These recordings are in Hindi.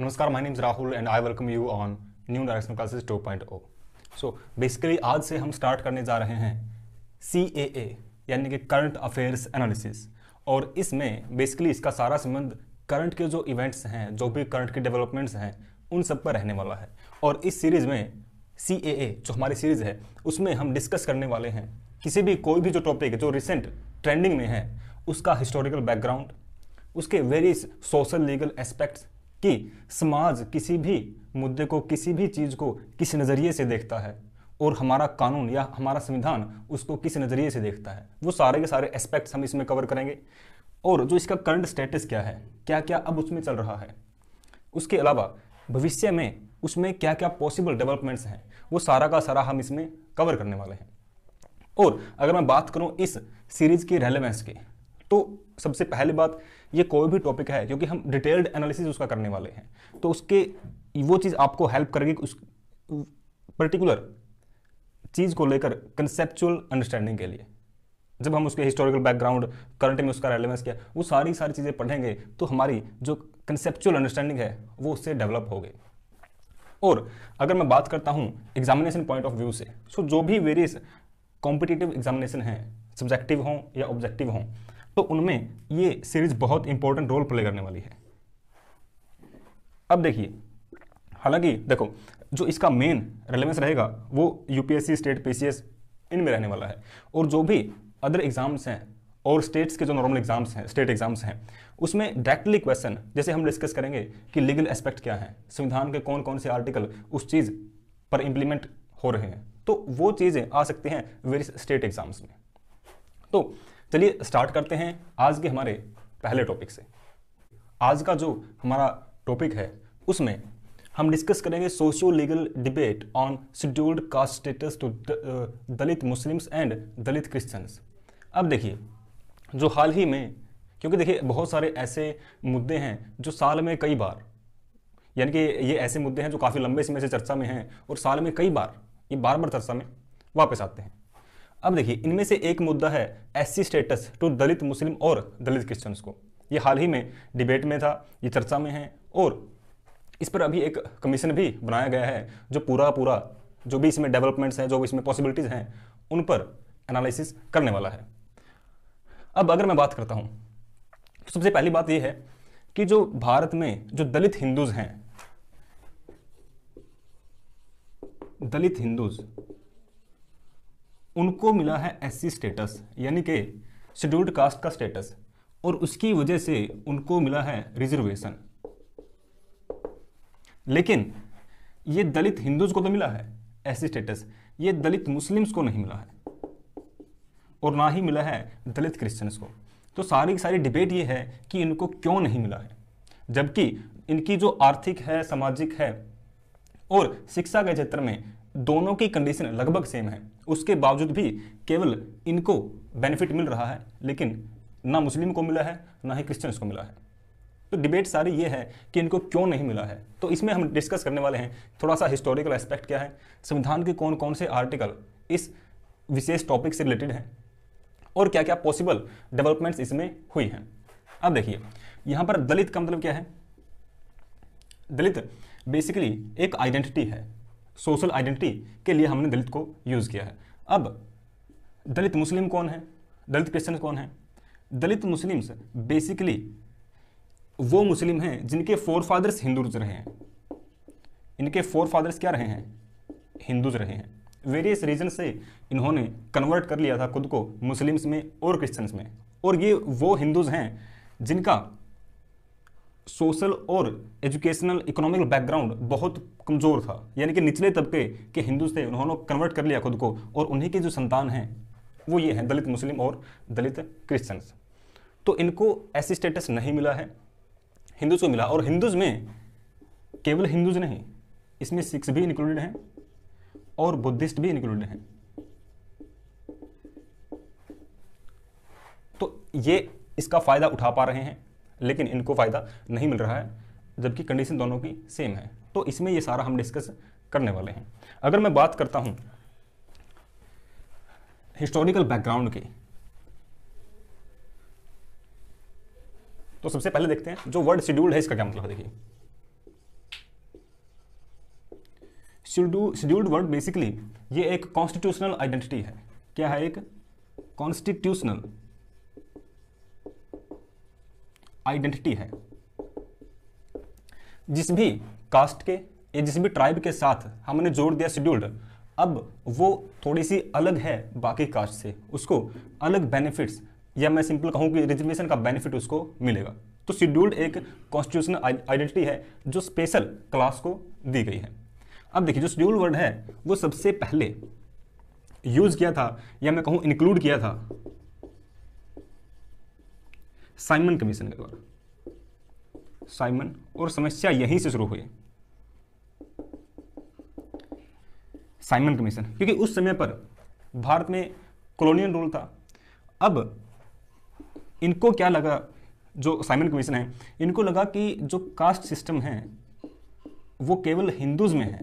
नमस्कार my name is Rahul and I welcome you on new direction classes 2.0 so basically आज से हम स्टार्ट करने जा रहे हैं सी यानी कि करंट अफेयर्स एनालिसिस और इसमें बेसिकली इसका सारा संबंध करंट के जो इवेंट्स हैं जो भी करंट के डेवलपमेंट्स हैं उन सब पर रहने वाला है और इस सीरीज़ में सी जो हमारी सीरीज़ है उसमें हम डिस्कस करने वाले हैं किसी भी कोई भी जो टॉपिक जो रिसेंट ट्रेंडिंग में है उसका हिस्टोरिकल बैकग्राउंड उसके वेरियस सोशल लीगल एस्पेक्ट्स कि समाज किसी भी मुद्दे को किसी भी चीज़ को किस नज़रिए से देखता है और हमारा कानून या हमारा संविधान उसको किस नज़रिए से देखता है वो सारे के सारे एस्पेक्ट्स हम इसमें कवर करेंगे और जो इसका करंट स्टेटस क्या है क्या क्या अब उसमें चल रहा है उसके अलावा भविष्य में उसमें क्या क्या पॉसिबल डेवलपमेंट्स हैं वो सारा का सारा हम इसमें कवर करने वाले हैं और अगर मैं बात करूं इस सीरीज़ की रेलेवेंस की तो सबसे पहली बात ये कोई भी टॉपिक है क्योंकि हम डिटेल्ड एनालिसिस उसका करने वाले हैं तो उसके वो चीज़ आपको हेल्प करेगी उस पर्टिकुलर चीज़ को लेकर कंसेप्चुअल अंडरस्टैंडिंग के लिए जब हम उसके हिस्टोरिकल बैकग्राउंड करंट में उसका रेलिवेंस किया वो सारी सारी चीज़ें पढ़ेंगे तो हमारी जो कंसेप्चुअल अंडरस्टैंडिंग है वो उससे डेवलप हो गई और अगर मैं बात करता हूँ एग्जामिनेशन पॉइंट ऑफ व्यू से सो जो भी वेरियस कॉम्पिटिटिव एग्जामिनेशन हैं सब्जेक्टिव हों या ऑब्जेक्टिव हों तो उनमें ये सीरीज बहुत इंपॉर्टेंट रोल प्ले करने वाली है अब देखिए हालांकि देखो जो इसका मेन रेलिवेंस रहेगा वो यूपीएससी स्टेट पीसीएस इनमें रहने वाला है और जो भी अदर एग्जाम्स हैं और स्टेट्स के जो नॉर्मल एग्जाम्स हैं स्टेट एग्जाम्स हैं उसमें डायरेक्टली क्वेश्चन जैसे हम डिस्कस करेंगे कि लीगल एस्पेक्ट क्या है संविधान के कौन कौन से आर्टिकल उस चीज़ पर इम्प्लीमेंट हो रहे हैं तो वो चीज़ें आ सकती हैं वेरियस स्टेट एग्जाम्स में तो चलिए स्टार्ट करते हैं आज के हमारे पहले टॉपिक से आज का जो हमारा टॉपिक है उसमें हम डिस्कस करेंगे socio legal debate on scheduled caste status to Dalit Muslims and Dalit Christians अब देखिए जो हाल ही में क्योंकि देखिए बहुत सारे ऐसे मुद्दे हैं जो साल में कई बार यानी कि ये ऐसे मुद्दे हैं जो काफ़ी लंबे समय से चर्चा में हैं और साल में कई बार ये बार बार चर्चा में वापस आते हैं अब देखिए इनमें से एक मुद्दा है SC status to Dalit Muslim और दलित क्रिश्चियंस को ये हाल ही में डिबेट में था ये चर्चा में है और इस पर अभी एक कमीशन भी बनाया गया है जो पूरा पूरा जो भी इसमें डेवलपमेंट्स हैं जो भी इसमें पॉसिबिलिटीज़ हैं उन पर एनालिसिस करने वाला है अब अगर मैं बात करता हूँ तो सबसे पहली बात यह है कि जो भारत में जो दलित हिंदूज हैं दलित हिंदूज उनको मिला है एस स्टेटस यानी कि शेड्यूल्ड कास्ट का स्टेटस और उसकी वजह से उनको मिला है रिजर्वेशन लेकिन ये दलित हिंदूज को तो मिला है एस स्टेटस ये दलित मुस्लिम्स को नहीं मिला है और ना ही मिला है दलित क्रिश्चियंस को तो सारी की सारी डिबेट ये है कि इनको क्यों नहीं मिला है जबकि इनकी जो आर्थिक है सामाजिक है और शिक्षा के क्षेत्र में दोनों की कंडीशन लगभग सेम है उसके बावजूद भी केवल इनको बेनिफिट मिल रहा है लेकिन ना मुस्लिम को मिला है ना ही क्रिश्चियंस को मिला है तो डिबेट सारी ये है कि इनको क्यों नहीं मिला है तो इसमें हम डिस्कस करने वाले हैं थोड़ा सा हिस्टोरिकल एस्पेक्ट क्या है संविधान के कौन कौन से आर्टिकल इस विशेष टॉपिक से रिलेटेड हैं और क्या क्या पॉसिबल डेवलपमेंट्स इसमें हुई हैं अब देखिए यहाँ पर दलित का मतलब क्या है दलित बेसिकली एक आइडेंटिटी है सोशल आइडेंटिटी के लिए हमने दलित को यूज़ किया है अब दलित मुस्लिम कौन है दलित क्रिश्चन कौन है दलित मुस्लिम्स बेसिकली वो मुस्लिम हैं जिनके फोर फादर्स हिंदूज रहे हैं इनके फोर फादर्स क्या रहे हैं हिंदूज रहे हैं वेरियस रीजन से इन्होंने कन्वर्ट कर लिया था खुद को मुस्लिम्स में और क्रिश्चन्स में और ये वो हिंदूज हैं जिनका सोशल और एजुकेशनल इकोनॉमिक बैकग्राउंड बहुत कमज़ोर था यानी कि निचले तबके के हिंदू थे उन्होंने कन्वर्ट कर लिया खुद को और उन्हीं के जो संतान हैं वो ये हैं दलित मुस्लिम और दलित क्रिश्चियंस तो इनको ऐसी स्टेटस नहीं मिला है हिंदूज को मिला और हिंदूज में केवल हिंदूज नहीं इसमें सिक्स भी इंक्लूडेड हैं और बुद्धिस्ट भी इंक्लूडेड हैं तो ये इसका फ़ायदा उठा पा रहे हैं लेकिन इनको फ़ायदा नहीं मिल रहा है जबकि कंडीशन दोनों की सेम है तो इसमें ये सारा हम डिस्कस करने वाले हैं अगर मैं बात करता हूँ हिस्टोरिकल बैकग्राउंड की तो सबसे पहले देखते हैं जो वर्ड शेड्यूल्ड है इसका क्या मतलब है देखिए शेड्यूल्ड वर्ड बेसिकली ये एक कॉन्स्टिट्यूशनल आइडेंटिटी है क्या है एक कॉन्स्टिट्यूशनल आइडेंटिटी है जिस भी कास्ट के या जिस भी ट्राइब के साथ हमने जोड़ दिया शेड्यूल्ड अब वो थोड़ी सी अलग है बाकी कास्ट से उसको अलग बेनिफिट्स या मैं सिंपल कहूँ कि रिजर्वेशन का बेनिफिट उसको मिलेगा तो शेड्यूल्ड एक कॉन्स्टिट्यूशनल आइडेंटिटी है जो स्पेशल क्लास को दी गई है अब देखिए जो शेड्यूल वर्ड है वो सबसे पहले यूज किया था या मैं कहूँ इंक्लूड किया था साइमन कमीशन के द्वारा साइमन और समस्या यहीं से शुरू हुई साइमन कमीशन क्योंकि उस समय पर भारत में कॉलोनियल रूल था अब इनको क्या लगा जो साइमन कमीशन है इनको लगा कि जो कास्ट सिस्टम है वो केवल हिंदूज में है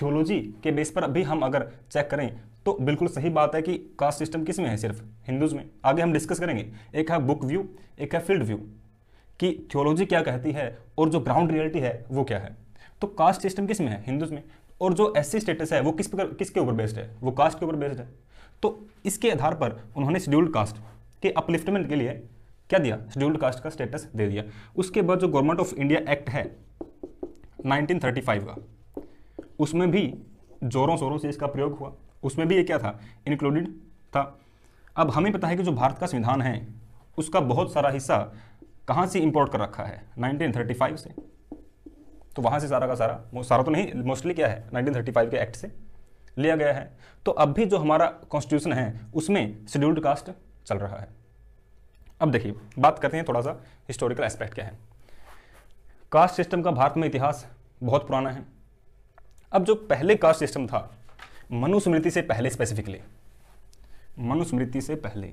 थियोलॉजी के बेस पर अभी हम अगर चेक करें तो बिल्कुल सही बात है कि कास्ट सिस्टम किस में है सिर्फ हिंदूज में आगे हम डिस्कस करेंगे एक है बुक व्यू एक है फील्ड व्यू कि थियोलॉजी क्या कहती है और जो ग्राउंड रियलिटी है वो क्या है तो कास्ट सिस्टम किस में है हिंदूज में और जो एस स्टेटस है वो किस पर किसके ऊपर बेस्ड है वो कास्ट के ऊपर बेस्ड है तो इसके आधार पर उन्होंने शेड्यूल्ड कास्ट के अपलिफ्टमेंट के लिए क्या दिया शेड्यूल्ड कास्ट का स्टेटस दे दिया उसके बाद जो गवर्नमेंट ऑफ इंडिया एक्ट है 1935 का उसमें भी जोरों शोरों से इसका प्रयोग हुआ उसमें भी ये क्या था इंक्लूडेड था अब हमें पता है कि जो भारत का संविधान है उसका बहुत सारा हिस्सा कहाँ से इंपोर्ट कर रखा है 1935 से तो वहाँ से सारा का सारा सारा तो नहीं मोस्टली क्या है 1935 के एक्ट से लिया गया है तो अब भी जो हमारा कॉन्स्टिट्यूशन है उसमें शेड्यूल्ड कास्ट चल रहा है अब देखिए बात करते हैं थोड़ा सा हिस्टोरिकल एस्पेक्ट क्या है कास्ट सिस्टम का भारत में इतिहास बहुत पुराना है अब जो पहले कास्ट सिस्टम था मनुस्मृति से पहले स्पेसिफिकली मनुस्मृति से पहले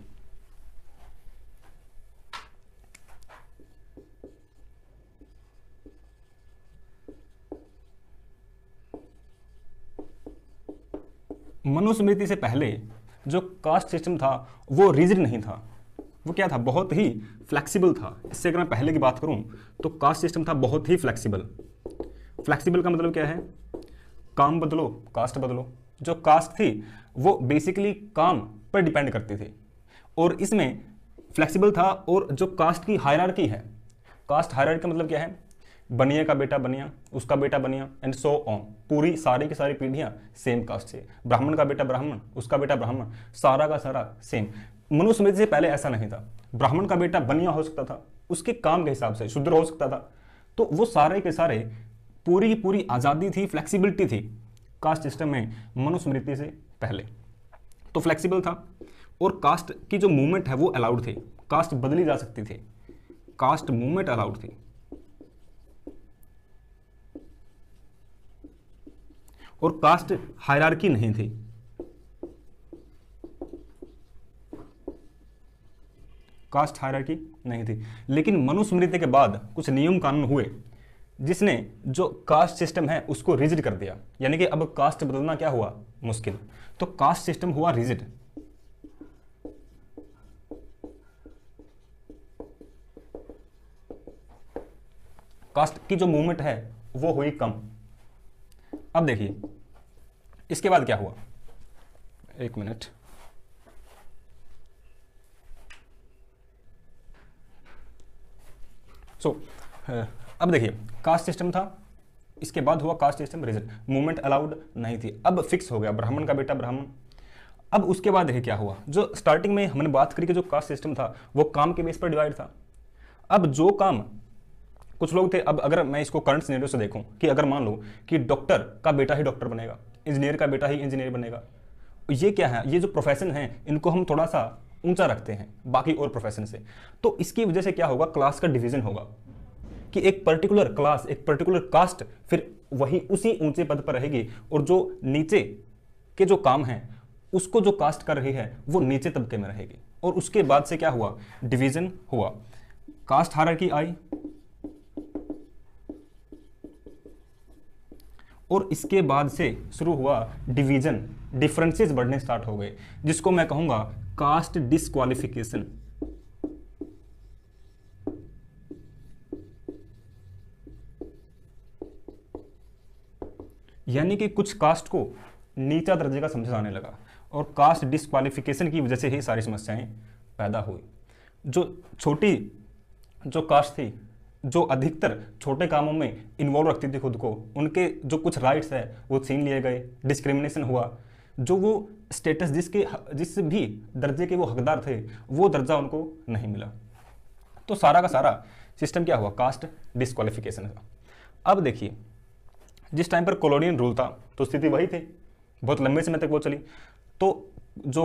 मनुस्मृति से पहले जो कास्ट सिस्टम था वो रिजिड नहीं था वो क्या था बहुत ही फ्लेक्सिबल था इससे अगर मैं पहले की बात करूं तो कास्ट सिस्टम था बहुत ही फ्लेक्सिबल फ्लेक्सिबल का मतलब क्या है काम बदलो कास्ट बदलो जो कास्ट थी वो बेसिकली काम पर डिपेंड करती थी और इसमें फ्लेक्सिबल था और जो कास्ट की हायरार्की है कास्ट हायरार का मतलब क्या है बनिया का बेटा बनिया उसका बेटा बनिया एंड सो ऑन पूरी सारी की सारी पीढ़ियाँ सेम कास्ट से ब्राह्मण का बेटा ब्राह्मण उसका बेटा ब्राह्मण सारा का सारा सेम मनुस्मृति से पहले ऐसा नहीं था ब्राह्मण का बेटा बनिया हो सकता था उसके काम के हिसाब से शुद्र हो सकता था तो वो सारे के सारे पूरी पूरी आज़ादी थी फ्लेक्सिबिलिटी थी कास्ट सिस्टम है मनुस्मृति से पहले तो फ्लेक्सिबल था और कास्ट की जो मूवमेंट है वो अलाउड थी कास्ट बदली जा सकती थी कास्ट मूवमेंट अलाउड थी और कास्ट हायरार्की नहीं थी कास्ट हायरार्की नहीं थी लेकिन मनुस्मृति के बाद कुछ नियम कानून हुए जिसने जो कास्ट सिस्टम है उसको रिजिड कर दिया यानी कि अब कास्ट बदलना क्या हुआ मुश्किल तो कास्ट सिस्टम हुआ रिजिड कास्ट की जो मूवमेंट है वो हुई कम अब देखिए इसके बाद क्या हुआ एक मिनट सो so, अब देखिए कास्ट सिस्टम था इसके बाद हुआ caste system result movement allowed नहीं थी अब फिक्स हो गया ब्राह्मण का बेटा ब्राह्मण अब उसके बाद देखिए क्या हुआ जो स्टार्टिंग में हमने बात करी कि जो कास्ट सिस्टम था वो काम के बेस पर डिवाइड था अब जो काम कुछ लोग थे अब अगर मैं इसको करंट सिनेरियो से देखूं कि अगर मान लो कि डॉक्टर का बेटा ही डॉक्टर बनेगा इंजीनियर का बेटा ही इंजीनियर बनेगा ये क्या है ये जो प्रोफेशन है इनको हम थोड़ा सा ऊंचा रखते हैं बाकी और प्रोफेशन से तो इसकी वजह से क्या होगा क्लास का डिवीजन होगा कि एक पर्टिकुलर क्लास एक पर्टिकुलर कास्ट फिर वही उसी ऊंचे पद पर रहेगी और जो नीचे के जो काम हैं उसको जो कास्ट कर रही है वो नीचे तबके में रहेगी और उसके बाद से क्या हुआ डिवीजन हुआ कास्ट की आई और इसके बाद से शुरू हुआ डिवीजन डिफरेंसेस बढ़ने स्टार्ट हो गए जिसको मैं कहूंगा कास्ट डिसक्वालिफिकेशन यानी कि कुछ कास्ट को नीचा दर्जे का समझा जाने लगा और कास्ट डिसक्वालिफ़िकेशन की वजह से ही सारी समस्याएं पैदा हुई जो छोटी जो कास्ट थी जो अधिकतर छोटे कामों में इन्वॉल्व रखती थी खुद को उनके जो कुछ राइट्स है वो छीन लिए गए डिस्क्रिमिनेशन हुआ जो वो स्टेटस जिसके जिस भी दर्जे के वो हकदार थे वो दर्जा उनको नहीं मिला तो सारा का सारा सिस्टम क्या हुआ कास्ट डिस्क्वालिफिकेशन का अब देखिए जिस टाइम पर कॉलोनियल रूल था तो स्थिति वही थी बहुत लंबे समय तक वो चली तो जो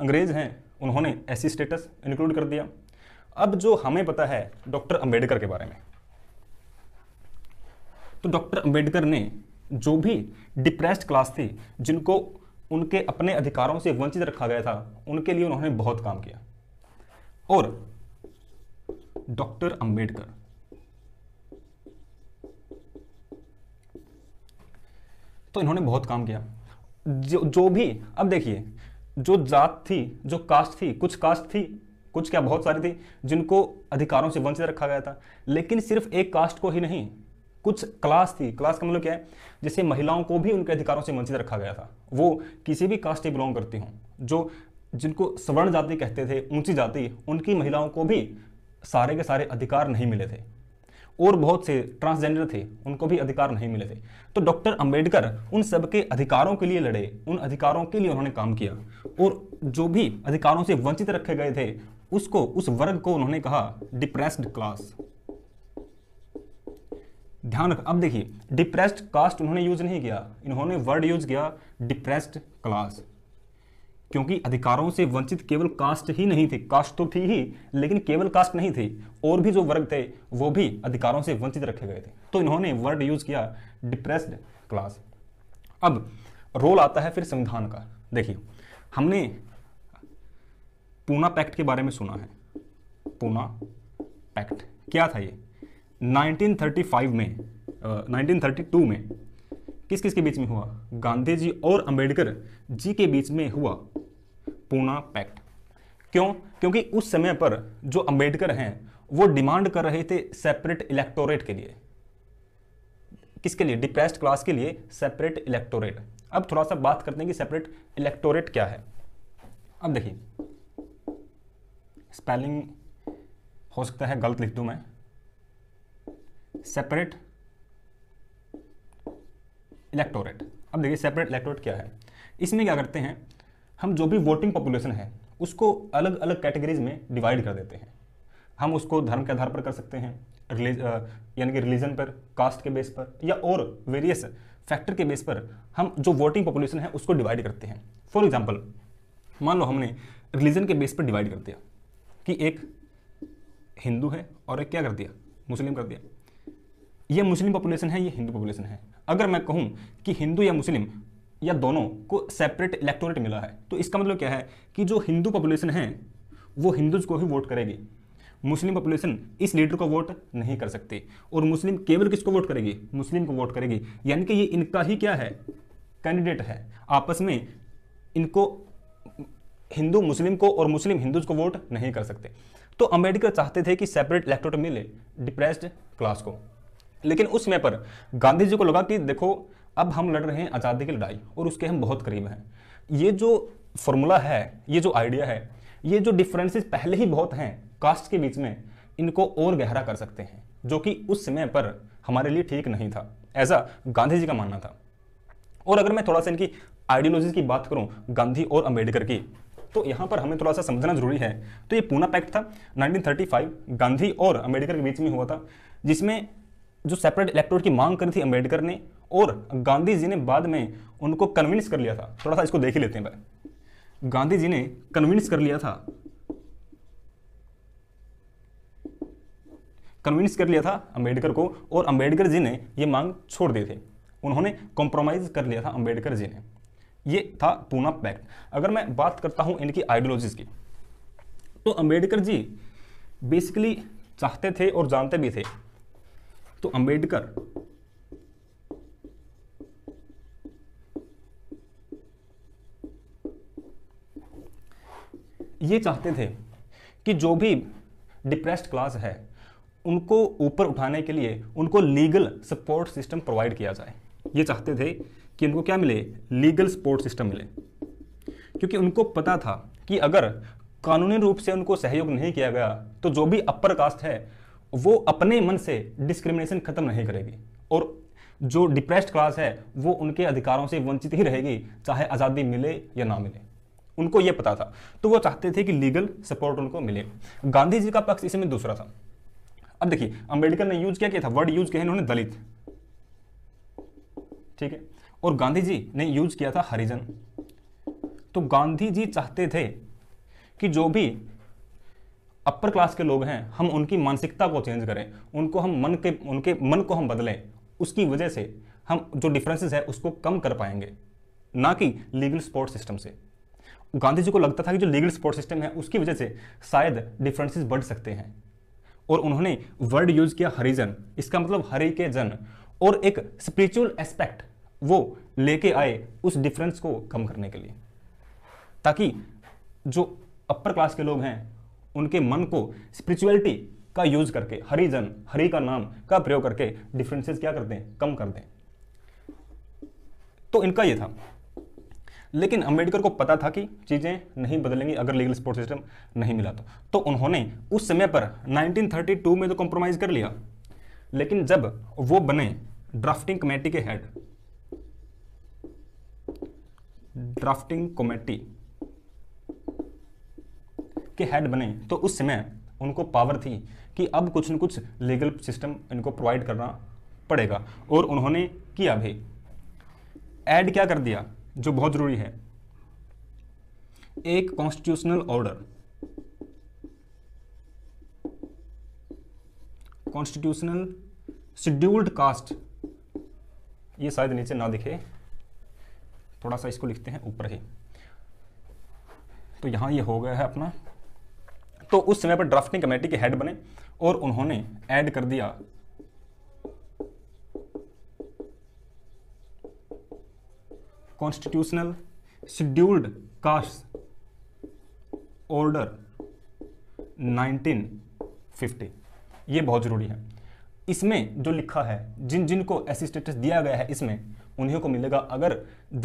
अंग्रेज़ हैं उन्होंने ऐसी स्टेटस इंक्लूड कर दिया अब जो हमें पता है डॉक्टर अंबेडकर के बारे में तो डॉक्टर अंबेडकर ने जो भी डिप्रेस्ड क्लास थी जिनको उनके अपने अधिकारों से वंचित रखा गया था उनके लिए उन्होंने बहुत काम किया और डॉक्टर अंबेडकर तो इन्होंने बहुत काम किया जो जो भी अब देखिए जो जात थी जो कास्ट थी कुछ कास्ट थी कुछ क्या बहुत सारी थी जिनको अधिकारों से वंचित रखा गया था लेकिन सिर्फ एक कास्ट को ही नहीं कुछ क्लास थी क्लास का मतलब क्या है जैसे महिलाओं को भी उनके अधिकारों से वंचित रखा गया था वो किसी भी कास्ट से बिलोंग करती हूँ जो जिनको सवर्ण जाति कहते थे ऊंची जाति उनकी महिलाओं को भी सारे के सारे अधिकार नहीं मिले थे और बहुत से ट्रांसजेंडर थे उनको भी अधिकार नहीं मिले थे तो डॉक्टर अंबेडकर उन सब के अधिकारों के लिए लड़े उन अधिकारों के लिए उन्होंने काम किया और जो भी अधिकारों से वंचित रखे गए थे उसको उस वर्ग को उन्होंने कहा डिप्रेस्ड क्लास ध्यान रख अब देखिए डिप्रेस्ड कास्ट उन्होंने यूज नहीं किया इन्होंने वर्ड यूज किया डिप्रेस्ड क्लास क्योंकि अधिकारों से वंचित केवल कास्ट ही नहीं थे कास्ट तो थी ही लेकिन केवल कास्ट नहीं थे और भी जो वर्ग थे वो भी अधिकारों से वंचित रखे गए थे तो इन्होंने वर्ड यूज किया डिप्रेस्ड क्लास अब रोल आता है फिर संविधान का देखिए हमने पूना पैक्ट के बारे में सुना है पूना पैक्ट क्या था ये 1935 में uh, 1932 में किस किसके बीच में हुआ गांधी जी और अंबेडकर जी के बीच में हुआ पूना पैक्ट क्यों क्योंकि उस समय पर जो अंबेडकर हैं वो डिमांड कर रहे थे सेपरेट इलेक्टोरेट के लिए किसके लिए डिप्रेस्ड क्लास के लिए सेपरेट इलेक्टोरेट अब थोड़ा सा बात करते हैं कि सेपरेट इलेक्टोरेट क्या है अब देखिए स्पेलिंग हो सकता है गलत लिख दूं मैं सेपरेट इलेक्टोरेट अब देखिए सेपरेट इलेक्टोरेट क्या है इसमें क्या करते हैं हम जो भी वोटिंग पॉपुलेशन है उसको अलग अलग कैटेगरीज में डिवाइड कर देते हैं हम उसको धर्म के आधार पर कर सकते हैं रिलीज यानी कि रिलीजन पर कास्ट के बेस पर या और वेरियस फैक्टर के बेस पर हम जो वोटिंग पॉपुलेशन है उसको डिवाइड करते हैं फॉर एग्जाम्पल मान लो हमने रिलीजन के बेस पर डिवाइड कर दिया कि एक हिंदू है और एक क्या कर दिया मुस्लिम कर दिया ये मुस्लिम पॉपुलेशन है ये हिंदू पॉपुलेशन है अगर मैं कहूँ कि हिंदू या मुस्लिम या दोनों को सेपरेट इलेक्टोरेट मिला है तो इसका मतलब क्या है कि जो हिंदू पॉपुलेशन है वो हिंदूज को ही वोट करेगी मुस्लिम पॉपुलेशन इस लीडर को वोट नहीं कर सकती और मुस्लिम केवल किसको वोट करेगी मुस्लिम को वोट करेगी यानी कि ये इनका ही क्या है कैंडिडेट है आपस में इनको हिंदू मुस्लिम को और मुस्लिम हिंदूज को वोट नहीं कर सकते तो अम्बेडकर चाहते थे कि सेपरेट इलेक्टोरेट मिले डिप्रेस्ड क्लास को लेकिन उस समय पर गांधी जी को लगा कि देखो अब हम लड़ रहे हैं आज़ादी की लड़ाई और उसके हम बहुत करीब हैं ये जो फॉर्मूला है ये जो आइडिया है ये जो डिफरेंसेस पहले ही बहुत हैं कास्ट के बीच में इनको और गहरा कर सकते हैं जो कि उस समय पर हमारे लिए ठीक नहीं था ऐसा गांधी जी का मानना था और अगर मैं थोड़ा सा इनकी आइडियोलॉजी की बात करूं गांधी और अंबेडकर की तो यहाँ पर हमें थोड़ा सा समझना जरूरी है तो ये पूना पैक्ट था 1935 गांधी और अंबेडकर के बीच में हुआ था जिसमें जो सेपरेट इलेक्ट्रोड की मांग करी थी अम्बेडकर ने और गांधी जी ने बाद में उनको कन्विंस कर लिया था थोड़ा सा इसको देख ही लेते हैं भाई गांधी जी ने कन्विंस कर लिया था कन्विंस कर लिया था अंबेडकर को और अंबेडकर जी ने ये मांग छोड़ दी थी उन्होंने कॉम्प्रोमाइज कर लिया था अंबेडकर जी ने ये था पूना पैक्ट अगर मैं बात करता हूँ इनकी आइडियोलॉजीज की तो अंबेडकर जी बेसिकली चाहते थे और जानते भी थे तो अंबेडकर ये चाहते थे कि जो भी डिप्रेस्ड क्लास है उनको ऊपर उठाने के लिए उनको लीगल सपोर्ट सिस्टम प्रोवाइड किया जाए ये चाहते थे कि उनको क्या मिले लीगल सपोर्ट सिस्टम मिले क्योंकि उनको पता था कि अगर कानूनी रूप से उनको सहयोग नहीं किया गया तो जो भी अपर कास्ट है वो अपने मन से डिस्क्रिमिनेशन खत्म नहीं करेगी और जो डिप्रेस्ड क्लास है वो उनके अधिकारों से वंचित ही रहेगी चाहे आज़ादी मिले या ना मिले उनको ये पता था तो वो चाहते थे कि लीगल सपोर्ट उनको मिले गांधी जी का पक्ष इसमें दूसरा था अब देखिए अंबेडकर ने यूज क्या किया था वर्ड यूज किया इन्होंने दलित ठीक है और गांधी जी ने यूज किया था हरिजन तो गांधी जी चाहते थे कि जो भी अपर क्लास के लोग हैं हम उनकी मानसिकता को चेंज करें उनको हम मन के उनके मन को हम बदलें उसकी वजह से हम जो डिफरेंसेस है उसको कम कर पाएंगे ना कि लीगल सपोर्ट सिस्टम से गांधी जी को लगता था कि जो लीगल सपोर्ट सिस्टम है उसकी वजह से शायद डिफरेंसेस बढ़ सकते हैं और उन्होंने वर्ड यूज किया हरिजन इसका मतलब हरि के जन और एक स्पिरिचुअल एस्पेक्ट वो लेके आए उस डिफरेंस को कम करने के लिए ताकि जो अपर क्लास के लोग हैं उनके मन को स्पिरिचुअलिटी का यूज करके हरिजन हरि का नाम का प्रयोग करके डिफरेंसेस क्या कर दें कम कर दें तो इनका ये था लेकिन अंबेडकर को पता था कि चीज़ें नहीं बदलेंगी अगर लीगल सपोर्ट सिस्टम नहीं मिला तो तो उन्होंने उस समय पर 1932 में तो कॉम्प्रोमाइज़ कर लिया लेकिन जब वो बने ड्राफ्टिंग कमेटी के हेड ड्राफ्टिंग कमेटी के हेड बने तो उस समय उनको पावर थी कि अब कुछ न कुछ लीगल सिस्टम इनको प्रोवाइड करना पड़ेगा और उन्होंने किया भी ऐड क्या कर दिया जो बहुत ज़रूरी है एक constitutional order constitutional scheduled caste ये शायद नीचे ना दिखे थोड़ा सा इसको लिखते हैं ऊपर ही तो यहां ये यह हो गया है अपना तो उस समय पर ड्राफ्टिंग कमेटी के हेड बने और उन्होंने ऐड कर दिया कॉन्स्टिट्यूशनल शेड्यूल्ड कास्ट ऑर्डर 1950 ये बहुत ज़रूरी है इसमें जो लिखा है जिन जिन को ऐसी स्टेटस दिया गया है इसमें उन्हीं को मिलेगा अगर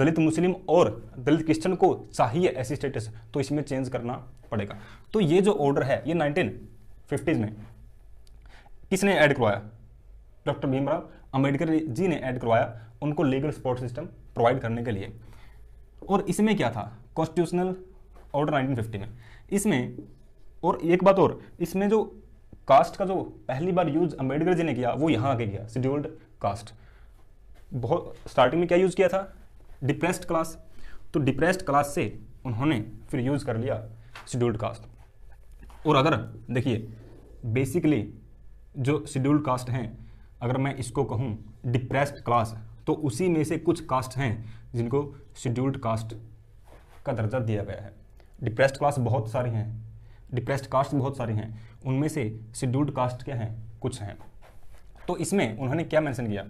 दलित मुस्लिम और दलित क्रिश्चन को चाहिए ऐसी स्टेटस तो इसमें चेंज करना पड़ेगा तो ये जो ऑर्डर है ये नाइनटीन में किसने ऐड करवाया डॉक्टर भीमराव अम्बेडकर जी ने ऐड करवाया उनको लीगल सपोर्ट सिस्टम प्रोवाइड करने के लिए और इसमें क्या था कॉन्स्टिट्यूशनल ऑर्डर 1950 में इसमें और एक बात और इसमें जो कास्ट का जो पहली बार यूज अम्बेडकर जी ने किया वो यहाँ आके किया शेड्यूल्ड कास्ट बहुत स्टार्टिंग में क्या यूज़ किया था डिप्रेस्ड क्लास तो डिप्रेस्ड क्लास से उन्होंने फिर यूज़ कर लिया शेड्यूल्ड कास्ट और अगर देखिए बेसिकली जो शेड्यूल्ड कास्ट हैं अगर मैं इसको कहूँ डिप्रेस्ड क्लास तो उसी में से कुछ कास्ट हैं जिनको शेड्यूल्ड कास्ट का दर्जा दिया गया है डिप्रेस्ड क्लास बहुत सारी हैं डिप्रेस्ड कास्ट बहुत सारी हैं उनमें से शेड्यूल्ड कास्ट क्या हैं कुछ हैं तो इसमें उन्होंने क्या मेंशन किया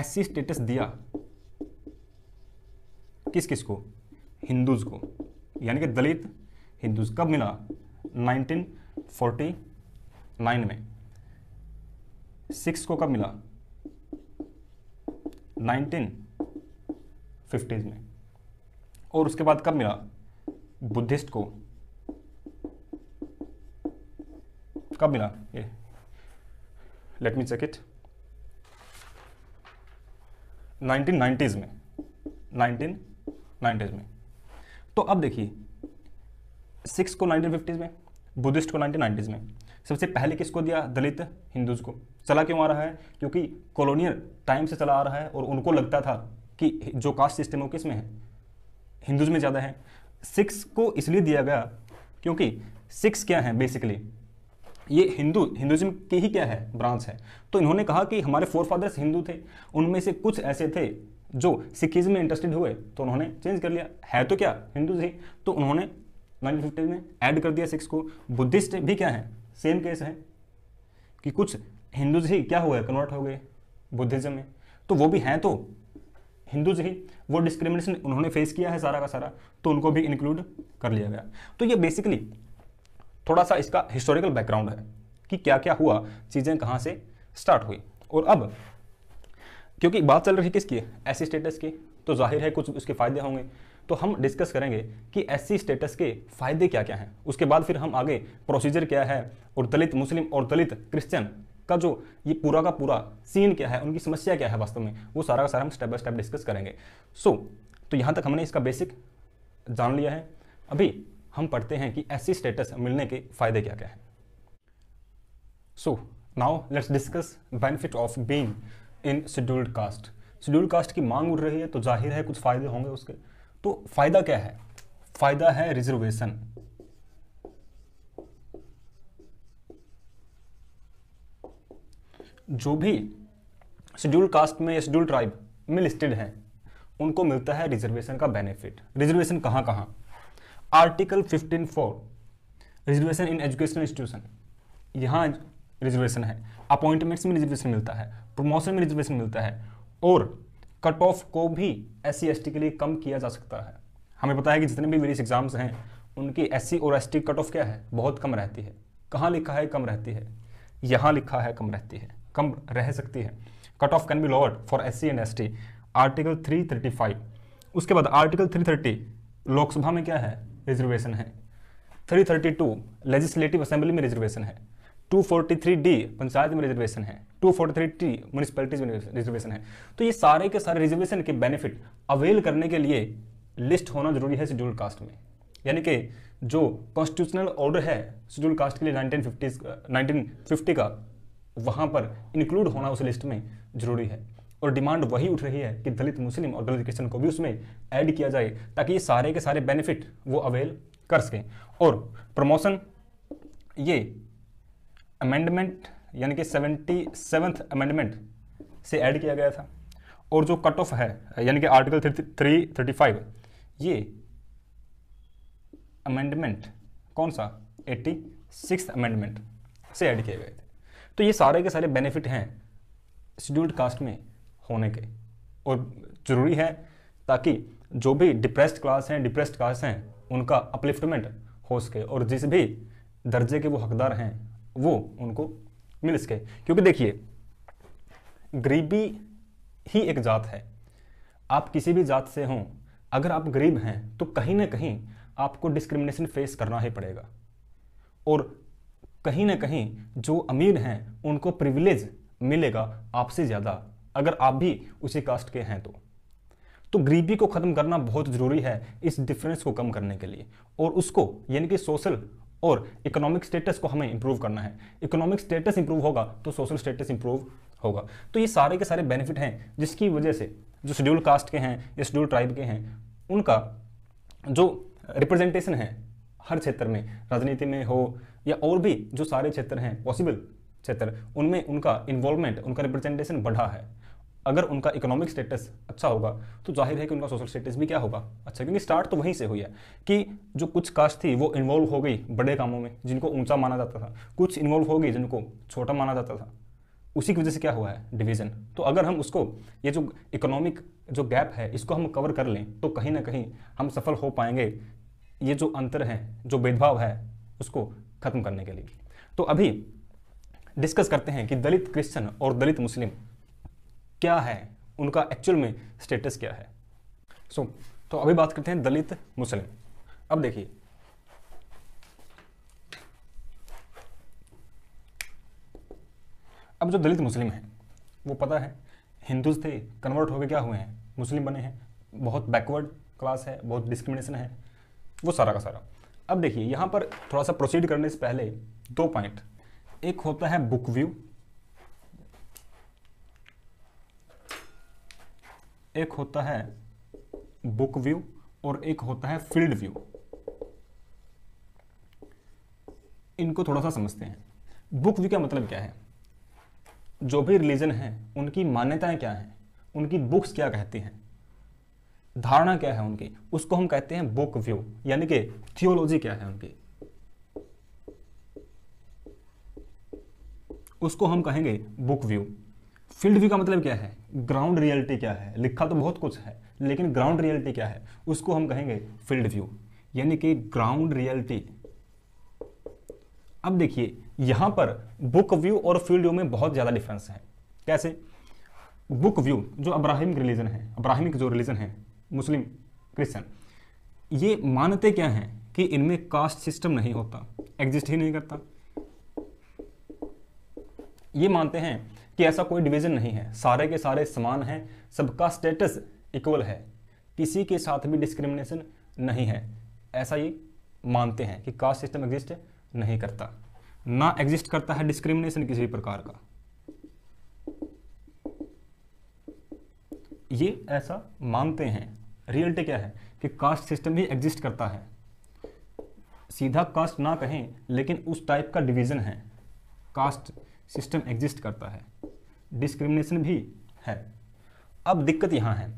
एस स्टेटस दिया किस किस को हिंदूज को यानी कि दलित हिंदूज कब मिला 1949 में सिक्स को कब मिला 1950s में और उसके बाद कब मिला बुद्धिस्ट को कब मिला ये let me check it 1990s में 1990s में तो अब देखिए सिक्स को 1950s में बुद्धिस्ट को 1990s में सबसे पहले किसको दिया दलित हिंदूज को चला क्यों आ रहा है क्योंकि कॉलोनियल टाइम से चला आ रहा है और उनको लगता था कि जो कास्ट सिस्टम हो किस में है हिंदूज में ज़्यादा है सिक्स को इसलिए दिया गया क्योंकि सिक्स क्या है बेसिकली ये हिंदू हिंदुज़्म की ही क्या है ब्रांच है तो इन्होंने कहा कि हमारे फोर फादर्स हिंदू थे उनमें से कुछ ऐसे थे जो सिखिज्म में इंटरेस्टेड हुए तो उन्होंने चेंज कर लिया है तो क्या हिंदू थे तो उन्होंने 1950 में ऐड कर दिया सिक्स को बुद्धिस्ट भी क्या है सेम केस है कि कुछ हिंदूज ही क्या हुआ कन्वर्ट हो गए बुद्धिज़्म में तो वो भी हैं तो हिंदूज ही वो डिस्क्रिमिनेशन उन्होंने फेस किया है सारा का सारा तो उनको भी इंक्लूड कर लिया गया तो ये बेसिकली थोड़ा सा इसका हिस्टोरिकल बैकग्राउंड है कि क्या क्या हुआ चीज़ें कहाँ से स्टार्ट हुई और अब क्योंकि बात चल रही है किसकी एस स्टेटस की तो जाहिर है कुछ उसके फ़ायदे होंगे तो हम डिस्कस करेंगे कि एस स्टेटस के फ़ायदे क्या क्या हैं उसके बाद फिर हम आगे प्रोसीजर क्या है और दलित मुस्लिम और दलित क्रिश्चियन का जो ये पूरा का पूरा सीन क्या है उनकी समस्या क्या है वास्तव में वो सारा का सारा हम स्टेप बाय स्टेप डिस्कस करेंगे सो so, तो यहाँ तक हमने इसका बेसिक जान लिया है अभी हम पढ़ते हैं कि एस स्टेटस मिलने के फ़ायदे क्या क्या हैं so now let's discuss benefit of being in scheduled caste scheduled caste की मांग उड़ रही है तो जाहिर है कुछ फ़ायदे होंगे उसके तो फ़ायदा क्या है फ़ायदा है रिजर्वेशन जो भी शेड्यूल कास्ट में या शेड्यूल ट्राइब में लिस्टेड हैं उनको मिलता है रिजर्वेशन का बेनिफिट रिजर्वेशन कहाँ कहाँ article fifteen four reservation in educational institution यहाँ रिजर्वेशन है अपॉइंटमेंट्स में रिजर्वेशन मिलता है प्रमोशन में रिजर्वेशन मिलता है और कट ऑफ को भी एस सी के लिए कम किया जा सकता है हमें पता है कि जितने भी वेरियस एग्जाम्स हैं उनकी एस और एस कट ऑफ क्या है बहुत कम रहती है कहाँ लिखा है कम रहती है यहाँ लिखा है कम रहती है कम रह सकती है cut off can be lowered for S C and S article 335 उसके बाद आर्टिकल 330 लोकसभा में क्या है रिजर्वेशन है 332 लेजिस्लेटिव असेंबली में रिजर्वेशन है 243 डी पंचायत में रिजर्वेशन है 243 टी म्यूनिसपैलिटीज में रिजर्वेशन है तो ये सारे के सारे रिजर्वेशन के बेनिफिट अवेल करने के लिए लिस्ट होना जरूरी है शेड्यूल कास्ट में यानी कि जो कॉन्स्टिट्यूशनल ऑर्डर है शेड्यूल कास्ट के लिए नाइनटीन फिफ्टी का वहाँ पर इंक्लूड होना उस लिस्ट में जरूरी है और डिमांड वही उठ रही है कि दलित मुस्लिम और दलित क्रिश्चन को भी उसमें ऐड किया जाए ताकि ये सारे के सारे बेनिफिट वो अवेल कर सकें और प्रमोशन ये अमेंडमेंट यानी कि सेवेंटी सेवन्थ अमेंडमेंट से ऐड किया गया था और जो कट ऑफ है यानी कि आर्टिकल थ्री थर्टी फाइव ये अमेंडमेंट कौन सा एट्टी सिक्स अमेंडमेंट से ऐड किए गए थे तो ये सारे के सारे बेनिफिट हैं शेड्यूल्ड कास्ट में होने के और ज़रूरी है ताकि जो भी डिप्रेस्ड क्लास हैं डिप्रेस्ड क्लास हैं उनका अपलिफ्टमेंट हो सके और जिस भी दर्जे के वो हकदार हैं वो उनको मिल सके क्योंकि देखिए गरीबी ही एक जात है आप किसी भी जात से हों अगर आप गरीब हैं तो कहीं ना कहीं आपको डिस्क्रिमिनेशन फेस करना ही पड़ेगा और कहीं ना कहीं जो अमीर हैं उनको प्रिविलेज मिलेगा आपसे ज़्यादा अगर आप भी उसी कास्ट के हैं तो तो गरीबी को ख़त्म करना बहुत ज़रूरी है इस डिफरेंस को कम करने के लिए और उसको यानी कि सोशल और इकोनॉमिक स्टेटस को हमें इंप्रूव करना है इकोनॉमिक स्टेटस इंप्रूव होगा तो सोशल स्टेटस इंप्रूव होगा तो ये सारे के सारे बेनिफिट हैं जिसकी वजह से जो शेड्यूल कास्ट के हैं या शेड्यूल ट्राइब के हैं उनका जो रिप्रेजेंटेशन है हर क्षेत्र में राजनीति में हो या और भी जो सारे क्षेत्र हैं पॉसिबल क्षेत्र उनमें उनका इन्वॉल्वमेंट उनका रिप्रेजेंटेशन बढ़ा है अगर उनका इकोनॉमिक स्टेटस अच्छा होगा तो जाहिर है कि उनका सोशल स्टेटस भी क्या होगा अच्छा क्योंकि स्टार्ट तो वहीं से हुई है कि जो कुछ कास्ट थी वो इन्वॉल्व हो गई बड़े कामों में जिनको ऊंचा माना जाता था कुछ इन्वॉल्व हो गई जिनको छोटा माना जाता था उसी की वजह से क्या हुआ है डिवीज़न तो अगर हम उसको ये जो इकोनॉमिक जो गैप है इसको हम कवर कर लें तो कहीं ना कहीं हम सफल हो पाएंगे ये जो अंतर है जो भेदभाव है उसको खत्म करने के लिए तो अभी डिस्कस करते हैं कि दलित क्रिश्चियन और दलित मुस्लिम क्या है उनका एक्चुअल में स्टेटस क्या है सो so, तो अभी बात करते हैं दलित मुस्लिम अब देखिए अब जो दलित मुस्लिम हैं वो पता है हिंदूज थे कन्वर्ट होकर क्या हुए हैं मुस्लिम बने हैं बहुत बैकवर्ड क्लास है बहुत डिस्क्रिमिनेशन है वो सारा का सारा अब देखिए यहाँ पर थोड़ा सा प्रोसीड करने से पहले दो पॉइंट एक होता है बुक व्यू एक होता है बुक व्यू और एक होता है फील्ड व्यू इनको थोड़ा सा समझते हैं बुक व्यू का मतलब क्या है जो भी रिलीजन है उनकी मान्यताएं क्या हैं उनकी बुक्स क्या कहती हैं धारणा क्या है उनकी उसको हम कहते हैं बुक व्यू यानी कि थियोलॉजी क्या है उनकी उसको हम कहेंगे बुक व्यू फील्ड व्यू का मतलब क्या है ग्राउंड रियलिटी क्या है लिखा तो बहुत कुछ है लेकिन ग्राउंड रियलिटी क्या है उसको हम कहेंगे फील्ड व्यू यानी कि ग्राउंड रियलिटी अब देखिए यहां पर बुक व्यू और फील्ड व्यू में बहुत ज़्यादा डिफरेंस है कैसे बुक व्यू जो अब्राहिम रिलीजन है अब्राहमिक जो रिलीजन है मुस्लिम क्रिश्चियन ये मानते क्या हैं कि इनमें कास्ट सिस्टम नहीं होता एग्जिस्ट ही नहीं करता ये मानते हैं कि ऐसा कोई डिवीज़न नहीं है सारे के सारे समान हैं सबका स्टेटस इक्वल है किसी के साथ भी डिस्क्रिमिनेशन नहीं है ऐसा ये मानते हैं कि कास्ट सिस्टम एग्जिस्ट नहीं करता ना एग्जिस्ट करता है डिस्क्रिमिनेशन किसी भी प्रकार का ये ऐसा मानते हैं रियलिटी क्या है कि कास्ट सिस्टम भी एग्जिस्ट करता है सीधा कास्ट ना कहें लेकिन उस टाइप का डिवीज़न है कास्ट सिस्टम एग्जिस्ट करता है डिस्क्रिमिनेशन भी है अब दिक्कत यहाँ है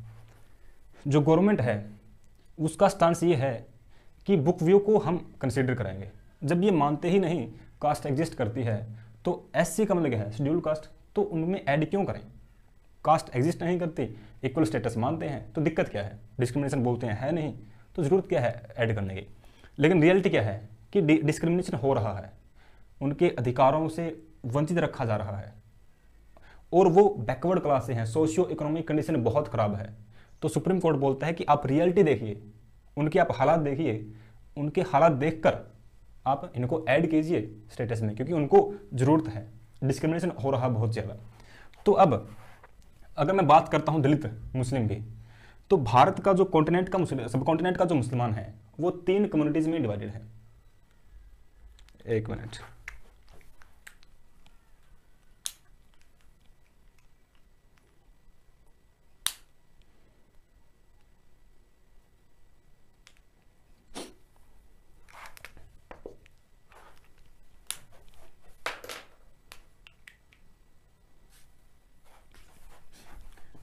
जो गवर्नमेंट है उसका स्टांस ये है कि बुक व्यू को हम कंसिडर कराएंगे जब ये मानते ही नहीं कास्ट एग्जिस्ट करती है तो एस सी कम लगे हैं शेड्यूल कास्ट तो उनमें ऐड क्यों करें कास्ट एग्जिस्ट नहीं करती इक्वल स्टेटस मानते हैं तो दिक्कत क्या है डिस्क्रिमिनेशन बोलते हैं है नहीं तो ज़रूरत क्या है ऐड करने की लेकिन रियलिटी क्या है कि डिस्क्रिमिनेशन हो रहा है उनके अधिकारों से वंचित रखा जा रहा है और वो बैकवर्ड क्लास से हैं सोशियो इकोनॉमिक कंडीशन बहुत ख़राब है तो सुप्रीम कोर्ट बोलता है कि आप रियलिटी देखिए उनके आप हालात देखिए उनके हालात कर आप इनको ऐड कीजिए स्टेटस में क्योंकि उनको ज़रूरत है डिस्क्रिमिनेशन हो रहा बहुत ज़्यादा तो अब अगर मैं बात करता हूँ दलित मुस्लिम भी तो भारत का जो कॉन्टिनेंट का मुस्लिम सब कॉन्टिनेंट का जो मुसलमान है वो तीन कम्युनिटीज़ में डिवाइडेड है एक मिनट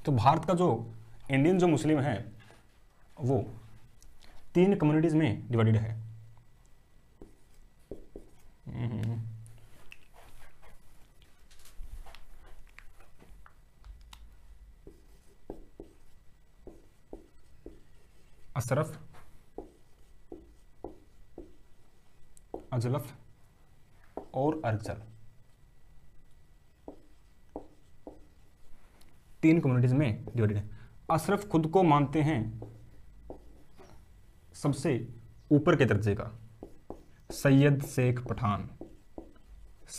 तो भारत का जो इंडियन जो मुस्लिम है वो तीन कम्युनिटीज़ में डिवाइडेड है अशरफ अजलफ और अर्जल तीन कम्युनिटीज में डिवाइडेड है अशरफ खुद को मानते हैं सबसे ऊपर के दर्जे का सैयद शेख पठान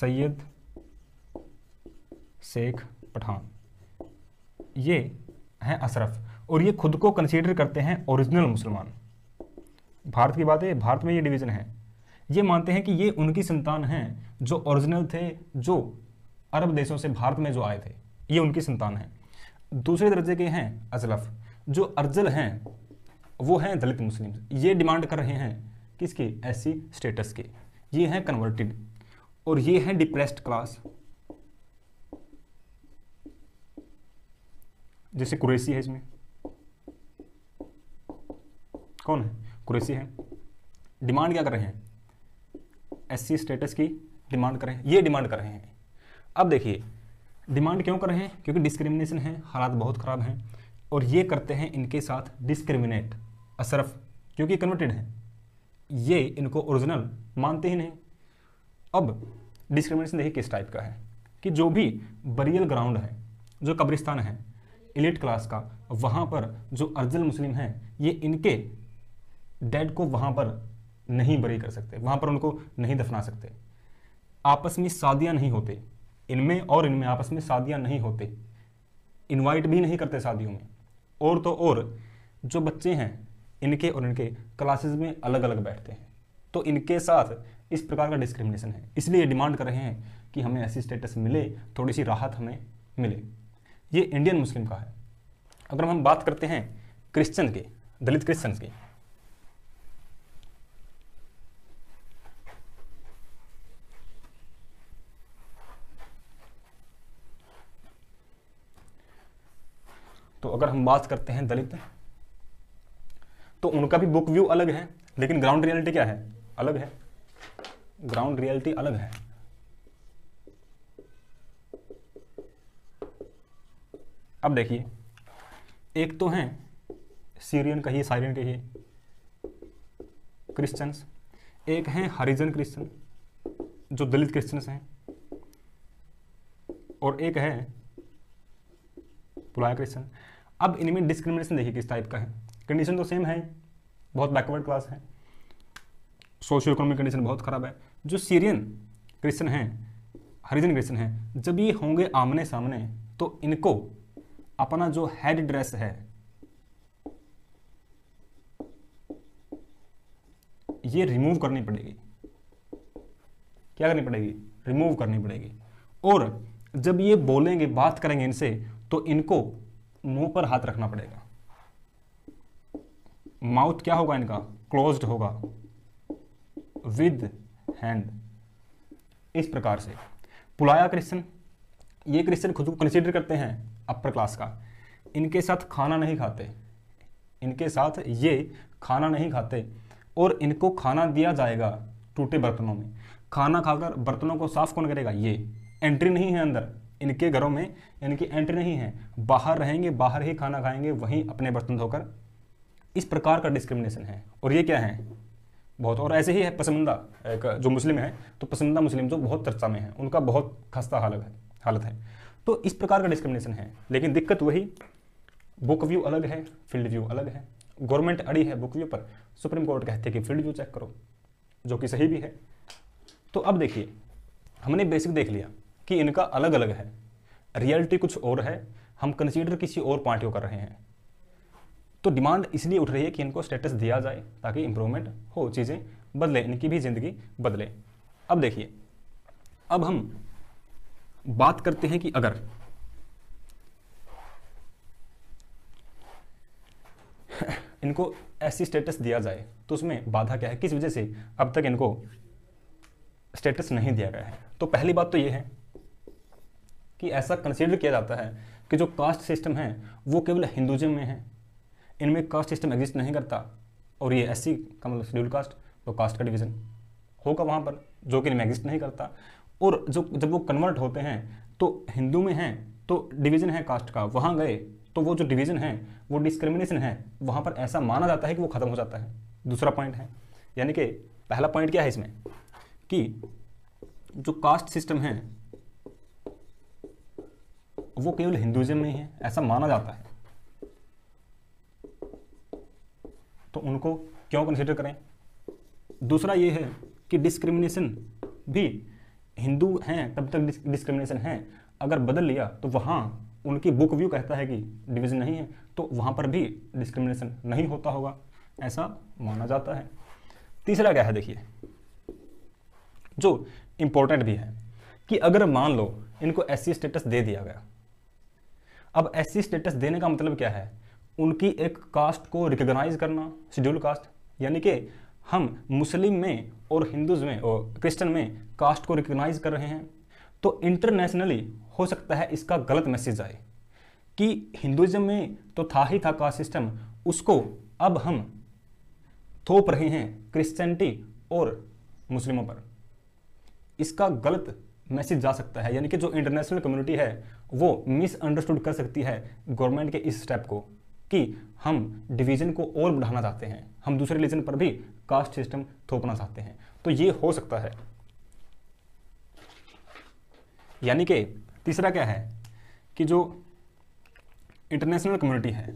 सैयद शेख पठान ये हैं अशरफ और ये खुद को कंसीडर करते हैं ओरिजिनल मुसलमान भारत की बात है भारत में ये डिवीज़न है ये मानते हैं कि ये उनकी संतान हैं जो ओरिजिनल थे जो अरब देशों से भारत में जो आए थे ये उनकी संतान है दूसरे दर्जे के हैं अजलफ जो अर्जल हैं वो हैं दलित मुस्लिम ये डिमांड कर रहे हैं किसके एस स्टेटस के ये हैं कन्वर्टेड और ये हैं डिप्रेस्ड क्लास जैसे कुरेसी है इसमें कौन है कुरेसी है डिमांड क्या कर रहे हैं एस स्टेटस की डिमांड कर रहे हैं ये डिमांड कर रहे हैं अब देखिए डिमांड क्यों कर रहे हैं क्योंकि डिस्क्रिमिनेशन है हालात बहुत ख़राब हैं और ये करते हैं इनके साथ डिस्क्रिमिनेट अशरफ क्योंकि कन्वर्टेड हैं ये इनको ओरिजिनल मानते ही नहीं अब डिस्क्रिमिनेशन देखिए किस टाइप का है कि जो भी बरियल ग्राउंड है जो कब्रिस्तान है इलेट क्लास का वहाँ पर जो अर्जल मुस्लिम हैं ये इनके डेड को वहाँ पर नहीं बरी कर सकते वहाँ पर उनको नहीं दफना सकते आपस में शादियाँ नहीं होती इनमें और इनमें आपस में शादियाँ नहीं होते इनवाइट भी नहीं करते शादियों में और तो और जो बच्चे हैं इनके और इनके क्लासेस में अलग अलग बैठते हैं तो इनके साथ इस प्रकार का डिस्क्रिमिनेशन है इसलिए डिमांड कर रहे हैं कि हमें ऐसी स्टेटस मिले थोड़ी सी राहत हमें मिले ये इंडियन मुस्लिम का है अगर हम बात करते हैं क्रिश्चन के दलित क्रिश्चन की तो अगर हम बात करते हैं दलित तो उनका भी बुक व्यू अलग है लेकिन ग्राउंड रियलिटी क्या है अलग है ग्राउंड रियलिटी अलग है अब देखिए एक तो हैं सीरियन कहिए साइरियन कहिए क्रिश्चियंस एक हैं हरिजन क्रिश्चियन जो दलित क्रिश्चियंस हैं और एक है पुलाया क्रिश्चियन अब इनमें डिस्क्रिमिनेशन देखिए किस टाइप का है कंडीशन तो सेम है बहुत बैकवर्ड क्लास है सोशियो इकोनॉमिक कंडीशन बहुत ख़राब है जो सीरियन क्रिश्चन हैं हरिजन क्रिश्चन हैं जब ये होंगे आमने सामने तो इनको अपना जो हेड ड्रेस है ये रिमूव करनी पड़ेगी क्या करनी पड़ेगी रिमूव करनी पड़ेगी और जब ये बोलेंगे बात करेंगे इनसे तो इनको मुंह पर हाथ रखना पड़ेगा माउथ क्या होगा इनका क्लोज्ड होगा विद हैंड इस प्रकार से पुलाया क्रिश्चन ये क्रिश्चन खुद को कंसिडर करते हैं अपर क्लास का इनके साथ खाना नहीं खाते इनके साथ ये खाना नहीं खाते और इनको खाना दिया जाएगा टूटे बर्तनों में खाना खाकर बर्तनों को साफ कौन करेगा ये एंट्री नहीं है अंदर इनके घरों में यानी कि एंट्री नहीं है बाहर रहेंगे बाहर ही खाना खाएंगे वहीं अपने बर्तन धोकर इस प्रकार का डिस्क्रिमिनेशन है और ये क्या है बहुत और ऐसे ही है पसंदा एक जो मुस्लिम है तो पसंदा मुस्लिम जो बहुत चर्चा में है उनका बहुत खस्ता हालत है हालत है तो इस प्रकार का डिस्क्रिमिनेशन है लेकिन दिक्कत वही बुक व्यू अलग है फील्ड व्यू अलग है गवर्नमेंट अड़ी है बुक व्यू पर सुप्रीम कोर्ट कहते हैं कि फील्ड व्यू चेक करो जो कि सही भी है तो अब देखिए हमने बेसिक देख लिया कि इनका अलग अलग है रियलिटी कुछ और है हम कंसीडर किसी और पार्टी को कर रहे हैं तो डिमांड इसलिए उठ रही है कि इनको स्टेटस दिया जाए ताकि इम्प्रूवमेंट हो चीज़ें बदले इनकी भी ज़िंदगी बदले अब देखिए अब हम बात करते हैं कि अगर इनको ऐसी स्टेटस दिया जाए तो उसमें बाधा क्या है किस वजह से अब तक इनको स्टेटस नहीं दिया गया है तो पहली बात तो ये है कि ऐसा कंसिडर किया जाता है कि जो कास्ट सिस्टम है वो केवल हिंदुज़म में है इनमें कास्ट सिस्टम एग्जिस्ट नहीं करता और ये एस का मतलब शेड्यूल कास्ट तो कास्ट का डिवीज़न होगा वहाँ पर जो कि इनमें एग्जिस्ट नहीं करता और जो जब वो कन्वर्ट होते हैं तो हिंदू में हैं तो डिवीज़न है कास्ट का वहाँ गए तो वो जो डिवीज़न है वो डिस्क्रिमिनेशन है वहाँ पर ऐसा माना जाता है कि वो ख़त्म हो जाता है दूसरा पॉइंट है यानी कि पहला पॉइंट क्या है इसमें कि जो कास्ट सिस्टम है वो केवल हिंदुज्म में है ऐसा माना जाता है तो उनको क्यों कंसिडर करें दूसरा ये है कि डिस्क्रिमिनेशन भी हिंदू हैं तब तक डिस्क्रिमिनेशन है अगर बदल लिया तो वहाँ उनकी बुक व्यू कहता है कि डिवीज़न नहीं है तो वहाँ पर भी डिस्क्रिमिनेशन नहीं होता होगा ऐसा माना जाता है तीसरा क्या है देखिए जो इम्पोर्टेंट भी है कि अगर मान लो इनको एस स्टेटस दे दिया गया अब एस स्टेटस देने का मतलब क्या है उनकी एक कास्ट को रिकग्नाइज करना शेड्यूल कास्ट यानी कि हम मुस्लिम में और हिंदूज में और क्रिश्चन में कास्ट को रिकग्नाइज कर रहे हैं तो इंटरनेशनली हो सकता है इसका गलत मैसेज आए कि हिंदुज़म में तो था ही था कास्ट सिस्टम उसको अब हम थोप रहे हैं क्रिश्चनटी और मुस्लिमों पर इसका गलत मैसेज जा सकता है यानी कि जो इंटरनेशनल कम्युनिटी है वो मिसअंडरस्टूड कर सकती है गवर्नमेंट के इस स्टेप को कि हम डिवीज़न को और बढ़ाना चाहते हैं हम दूसरे रिलीजन पर भी कास्ट सिस्टम थोपना चाहते हैं तो ये हो सकता है यानी कि तीसरा क्या है कि जो इंटरनेशनल कम्युनिटी है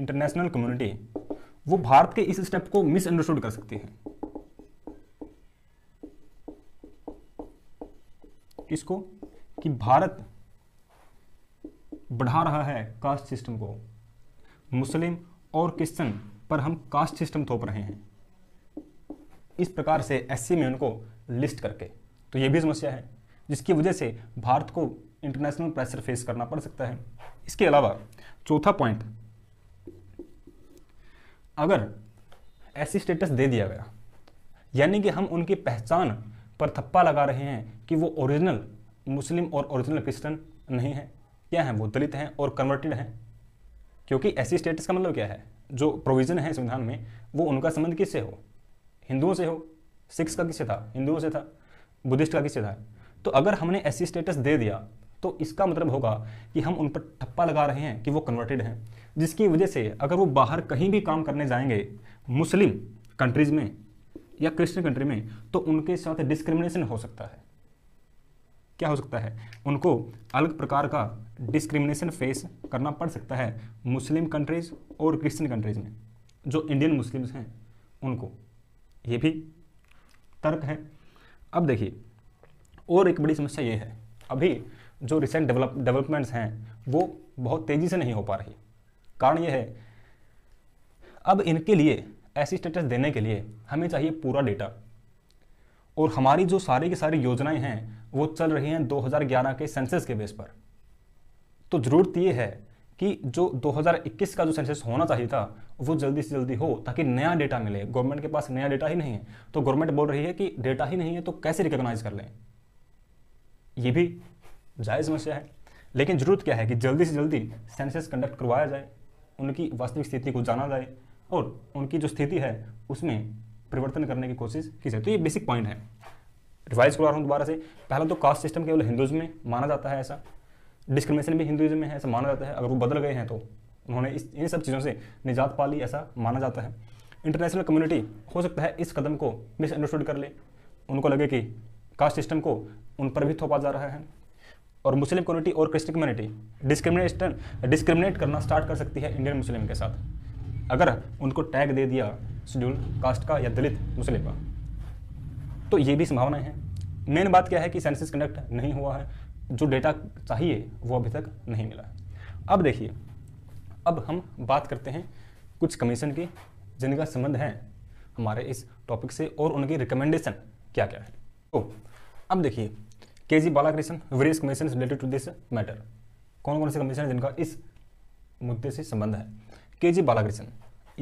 इंटरनेशनल कम्युनिटी वो भारत के इस स्टेप को मिसअंडरस्टूड कर सकती है किसको कि भारत बढ़ा रहा है कास्ट सिस्टम को मुस्लिम और क्रिश्चन पर हम कास्ट सिस्टम थोप रहे हैं इस प्रकार से एस में उनको लिस्ट करके तो ये भी समस्या है जिसकी वजह से भारत को इंटरनेशनल प्रेशर फेस करना पड़ सकता है इसके अलावा चौथा पॉइंट अगर ऐसी स्टेटस दे दिया गया यानी कि हम उनकी पहचान पर थप्पा लगा रहे हैं कि वो ओरिजिनल मुस्लिम और ओरिजिनल क्रिश्चियन नहीं है क्या है वो दलित हैं और कन्वर्टेड हैं क्योंकि ऐसी स्टेटस का मतलब क्या है जो प्रोविज़न है संविधान में वो उनका संबंध किससे हो हिंदुओं से हो सिख्स का किससे था हिंदुओं से था बुद्धिस्ट का किससे था तो अगर हमने ऐसी स्टेटस दे दिया तो इसका मतलब होगा कि हम उन पर ठप्पा लगा रहे हैं कि वो कन्वर्टेड हैं जिसकी वजह से अगर वो बाहर कहीं भी काम करने जाएंगे मुस्लिम कंट्रीज़ में या क्रिश्चियन कंट्री में तो उनके साथ डिस्क्रिमिनेशन हो सकता है क्या हो सकता है उनको अलग प्रकार का डिस्क्रिमिनेशन फेस करना पड़ सकता है मुस्लिम कंट्रीज़ और क्रिश्चियन कंट्रीज़ में जो इंडियन मुस्लिम्स हैं उनको ये भी तर्क है अब देखिए और एक बड़ी समस्या ये है अभी जो रिसेंट डेवलप डेवलपमेंट्स हैं वो बहुत तेज़ी से नहीं हो पा रही कारण ये है अब इनके लिए ऐसी स्टेटस देने के लिए हमें चाहिए पूरा डेटा और हमारी जो सारी की सारी योजनाएं हैं वो चल रही हैं 2011 के सेंसस के बेस पर तो ज़रूरत ये है कि जो 2021 का जो सेंसस होना चाहिए था वो जल्दी से जल्दी हो ताकि नया डेटा मिले गवर्नमेंट के पास नया डेटा ही नहीं है तो गवर्नमेंट बोल रही है कि डेटा ही नहीं है तो कैसे रिकोगनाइज कर लें ये भी जायज़ समस्या है लेकिन ज़रूरत क्या है कि जल्दी से जल्दी सेंसस कंडक्ट करवाया जाए उनकी वास्तविक स्थिति को जाना जाए और उनकी जो स्थिति है उसमें परिवर्तन करने की कोशिश की जाए तो ये बेसिक पॉइंट है रिवाइज करवा रहा हूँ दोबारा से पहला तो कास्ट सिस्टम केवल हिंदुज़ में माना जाता है ऐसा डिस्क्रिमिनेशन भी हिंदुज़्म में है ऐसा माना जाता है अगर वो बदल गए हैं तो उन्होंने इस इन सब चीज़ों से निजात पा ली ऐसा माना जाता है इंटरनेशनल कम्युनिटी हो सकता है इस कदम को मिसअंडरस्टूड कर ले उनको लगे कि कास्ट सिस्टम को उन पर भी थोपा जा रहा है और मुस्लिम कम्युनिटी और क्रिस्टन कम्युनिटी डिस्क्रिमिनेशन डिस्क्रिमिनेट करना स्टार्ट कर सकती है इंडियन मुस्लिम के साथ अगर उनको टैग दे दिया शेड्यूल कास्ट का या दलित मुस्लिम का तो ये भी संभावनाएं हैं मेन बात क्या है कि सेंसिस कंडक्ट नहीं हुआ है जो डेटा चाहिए वो अभी तक नहीं मिला अब देखिए अब हम बात करते हैं कुछ कमीशन की जिनका संबंध है हमारे इस टॉपिक से और उनकी रिकमेंडेशन क्या क्या है तो अब देखिए K G Balakrishna various commission related to this matter कौन कौन से कमीशन है जिनका इस मुद्दे से संबंध है के जी बालाकृष्ण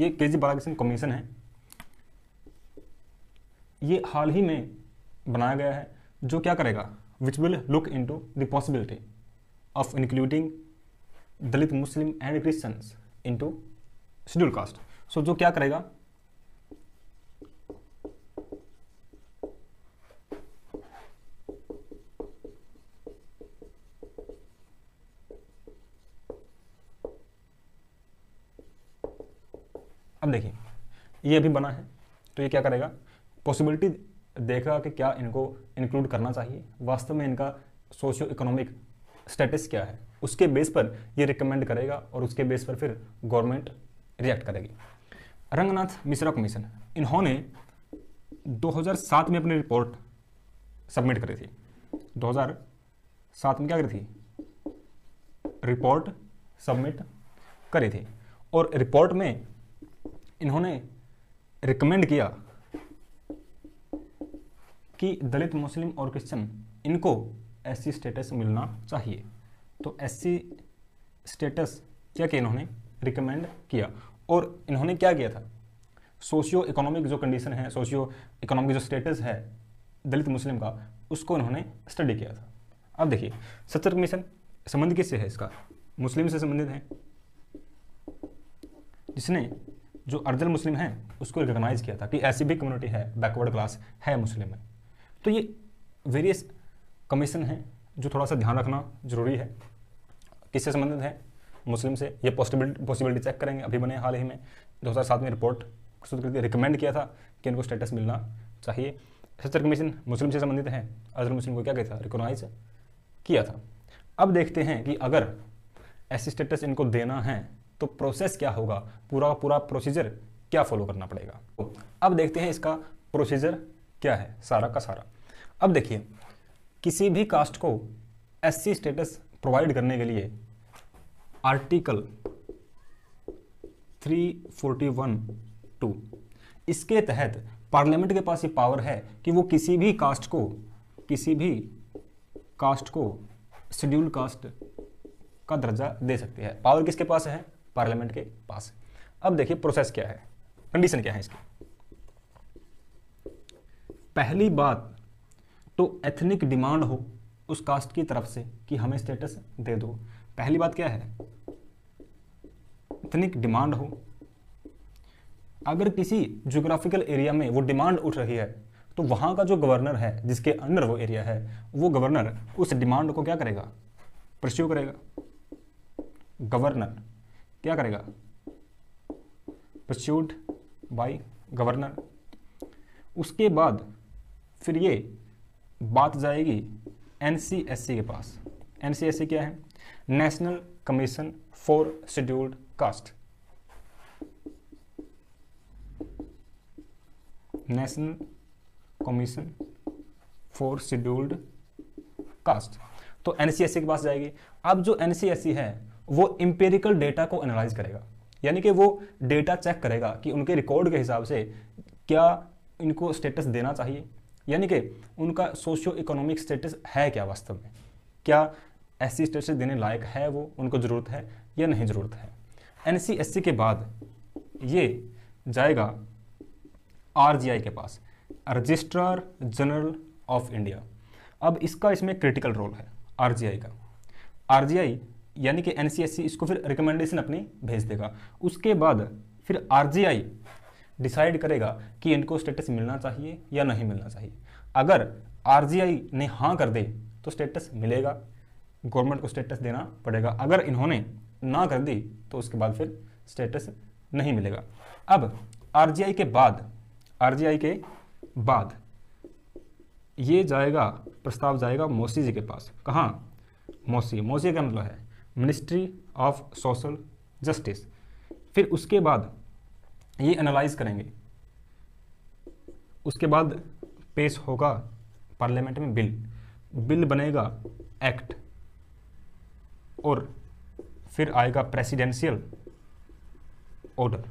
ये के जी बालाकृष्ण कमीशन है ये हाल ही में बनाया गया है जो क्या करेगा which will look into the possibility of including Dalit Muslim and Christian into schedule caste so जो क्या करेगा अब देखिए ये अभी बना है तो ये क्या करेगा पॉसिबिलिटी देखेगा कि क्या इनको इंक्लूड करना चाहिए वास्तव में इनका सोशियो इकोनॉमिक स्टेटस क्या है उसके बेस पर ये रिकमेंड करेगा और उसके बेस पर फिर गवर्नमेंट रिएक्ट करेगी रंगनाथ मिश्रा कमीशन इन्होंने 2007 में अपनी रिपोर्ट सबमिट करी थी 2007 में क्या करी थी रिपोर्ट सबमिट करी थी और रिपोर्ट में इन्होंने रिकमेंड किया कि दलित मुस्लिम और क्रिश्चन इनको एससी स्टेटस मिलना चाहिए तो एससी स्टेटस क्या किया इन्होंने रिकमेंड किया और इन्होंने क्या किया था सोशियो इकोनॉमिक जो कंडीशन है सोशियो इकोनॉमिक जो स्टेटस है दलित मुस्लिम का उसको इन्होंने स्टडी किया था अब देखिए सत्र कमीशन संबंध किससे है इसका मुस्लिम से संबंधित है जिसने जो अर्जन मुस्लिम हैं उसको रिकगनाइज़ किया था कि ऐसी भी कम्युनिटी है बैकवर्ड क्लास है मुस्लिम में तो ये वेरियस कमीशन हैं जो थोड़ा सा ध्यान रखना जरूरी है किससे संबंधित है मुस्लिम से ये पॉसिबिलिटी पॉसिबिलिटी चेक करेंगे अभी बने हाल ही में दो हज़ार सात में रिपोर्ट प्रस्तुत करके रिकमेंड किया था कि इनको स्टेटस मिलना चाहिए सत्र कमीशन मुस्लिम से संबंधित है अजहर मुस्लिम को क्या कहता रिकोनाइज किया था अब देखते हैं कि अगर ऐसी स्टेटस इनको देना है तो प्रोसेस क्या होगा पूरा पूरा प्रोसीजर क्या फॉलो करना पड़ेगा तो अब देखते हैं इसका प्रोसीजर क्या है सारा का सारा अब देखिए किसी भी कास्ट को एस स्टेटस प्रोवाइड करने के लिए आर्टिकल 341 टू इसके तहत पार्लियामेंट के पास ये पावर है कि वो किसी भी कास्ट को किसी भी कास्ट को शेड्यूल कास्ट का दर्जा दे सकती है पावर किसके पास है पार्लियामेंट के पास अब देखिए प्रोसेस क्या है कंडीशन क्या है इसकी पहली बात तो एथनिक डिमांड हो उस कास्ट की तरफ से कि हमें स्टेटस दे दो पहली बात क्या है एथनिक डिमांड हो अगर किसी जोग्राफिकल एरिया में वो डिमांड उठ रही है तो वहां का जो गवर्नर है जिसके अंडर वो एरिया है वो गवर्नर उस डिमांड को क्या करेगा प्रस्यू करेगा गवर्नर क्या करेगा प्रस्यूड बाय गवर्नर उसके बाद फिर ये बात जाएगी एन के पास एन क्या है national commission for scheduled caste national commission for scheduled caste तो एनसीएससी के पास जाएगी अब जो एनसीएससी है वो इम्पेरिकल डेटा को एनालाइज करेगा यानी कि वो डेटा चेक करेगा कि उनके रिकॉर्ड के हिसाब से क्या इनको स्टेटस देना चाहिए यानी कि उनका सोशियो इकोनॉमिक स्टेटस है क्या वास्तव में क्या ऐसी स्टेटस देने लायक है वो उनको ज़रूरत है या नहीं ज़रूरत है एन सी एस सी के बाद ये जाएगा आर जी आई के पास रजिस्ट्रार जनरल ऑफ इंडिया अब इसका इसमें क्रिटिकल रोल है आर जी आई का आर जी आई यानी कि एन इसको फिर रिकमेंडेशन अपनी भेज देगा उसके बाद फिर आर डिसाइड करेगा कि इनको स्टेटस मिलना चाहिए या नहीं मिलना चाहिए अगर आर ने हाँ कर दे तो स्टेटस मिलेगा गवर्नमेंट को स्टेटस देना पड़ेगा अगर इन्होंने ना कर दी तो उसके बाद फिर स्टेटस नहीं मिलेगा अब आर के बाद आर के बाद ये जाएगा प्रस्ताव जाएगा मौसी जी के पास कहाँ मौसी मौसी का मतलब है मिनिस्ट्री ऑफ सोशल जस्टिस फिर उसके बाद ये एनालाइज करेंगे उसके बाद पेश होगा पार्लियामेंट में बिल बिल बनेगा एक्ट और फिर आएगा प्रेसिडेंशियल ऑर्डर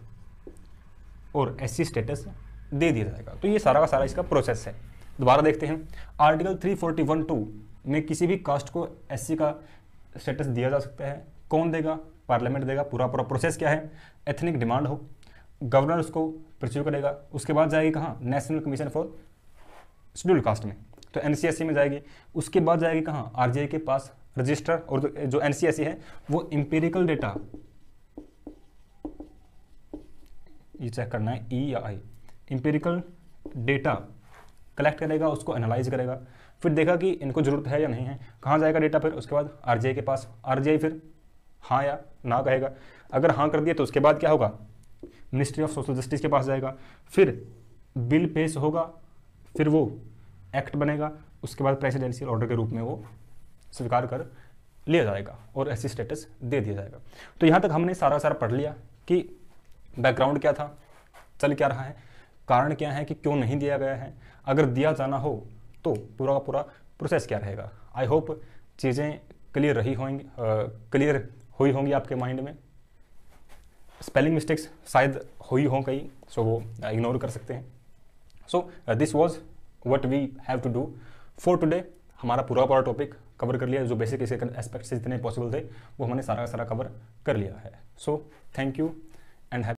और एस स्टेटस दे दिया जाएगा तो ये सारा का सारा इसका प्रोसेस है दोबारा देखते हैं आर्टिकल 341 टू में किसी भी कास्ट को एससी का स्टेटस दिया जा सकता है कौन देगा पार्लियामेंट देगा पूरा पूरा प्रोसेस क्या है एथनिक डिमांड हो गवर्नर उसको प्रस्यू करेगा उसके बाद जाएगी कहाँ national commission for schedule caste में तो एन में जाएगी उसके बाद जाएगी कहाँ आर के पास रजिस्टर और जो एन है वो इम्पेरिकल डेटा ये चेक करना है ई e या आई इम्पेरिकल डेटा कलेक्ट करेगा उसको एनालाइज करेगा फिर देखा कि इनको ज़रूरत है या नहीं है कहाँ जाएगा डेटा फिर उसके बाद आर के पास आर फिर हाँ या ना कहेगा अगर हाँ कर दिया तो उसके बाद क्या होगा मिनिस्ट्री ऑफ सोशल जस्टिस के पास जाएगा फिर बिल पेश होगा फिर वो एक्ट बनेगा उसके बाद प्रेसिडेंशियल ऑर्डर के रूप में वो स्वीकार कर लिया जाएगा और ऐसी स्टेटस दे दिया जाएगा तो यहाँ तक हमने सारा सारा पढ़ लिया कि बैकग्राउंड क्या था चल क्या रहा है कारण क्या है कि क्यों नहीं दिया गया है अगर दिया जाना हो तो पूरा का पूरा प्रोसेस क्या रहेगा आई होप चीज़ें क्लियर रही होंगी क्लियर हुई होंगी आपके माइंड में स्पेलिंग मिस्टेक्स शायद हुई हों कहीं सो वो इग्नोर कर सकते हैं so this was what we have to do for today हमारा पूरा पूरा टॉपिक कवर कर लिया जो बेसिक इसके एस्पेक्ट्स जितने पॉसिबल थे वो हमने सारा का सारा कवर कर लिया है so thank you and happy